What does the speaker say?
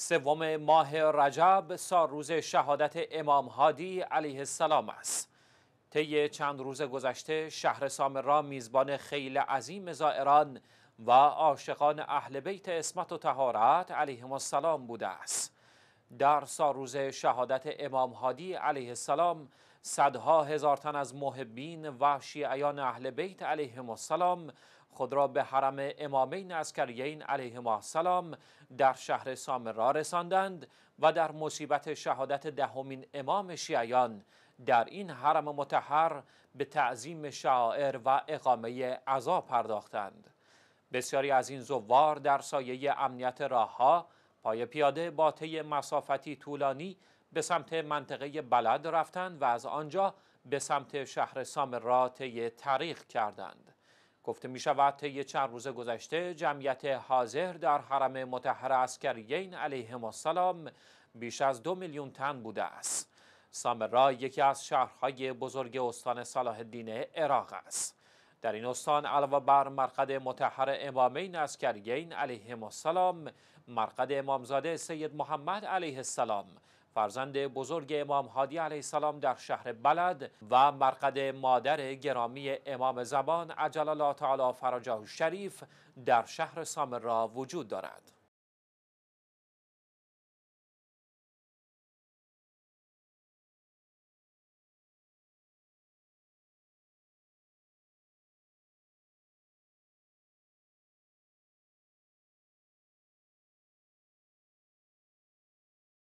سوم ماه رجب روز شهادت امام هادی علیه السلام است طی چند روز گذشته شهر سامرا میزبان خیل عظیم زائران و عاشقان اهل بیت اسمت و تهارت علیهم السلام بوده است در ساروز شهادت امام هادی علیه السلام صدها هزار تن از محبین و شیعیان اهل بیت علیهم السلام خود را به حرم امامین اسکریین علیه السلام در شهر سامرا رساندند و در مصیبت شهادت دهمین امام شیعیان در این حرم متحر به تعظیم شاعر و اقامه عذا پرداختند بسیاری از این زوار در سایه امنیت راهها پای پیاده با طی مسافتی طولانی به سمت منطقه بلد رفتند و از آنجا به سمت شهر سامرا طی تاریخ کردند گفته می شود طی چند روز گذشته جمعیت حاضر در حرم متحر عسکریین علیهم السلام بیش از دو میلیون تن بوده است سامرا یکی از شهرهای بزرگ استان صلاح الدین عراق است در این استان علاوه بر مرقد متحر امامین اسکریین علیه السلام مرقد امامزاده سید محمد علیه السلام فرزند بزرگ امام هادی علیه السلام در شهر بلد و مرقد مادر گرامی امام زبان عجل الله تعالی فراجه شریف در شهر سامرا وجود دارد.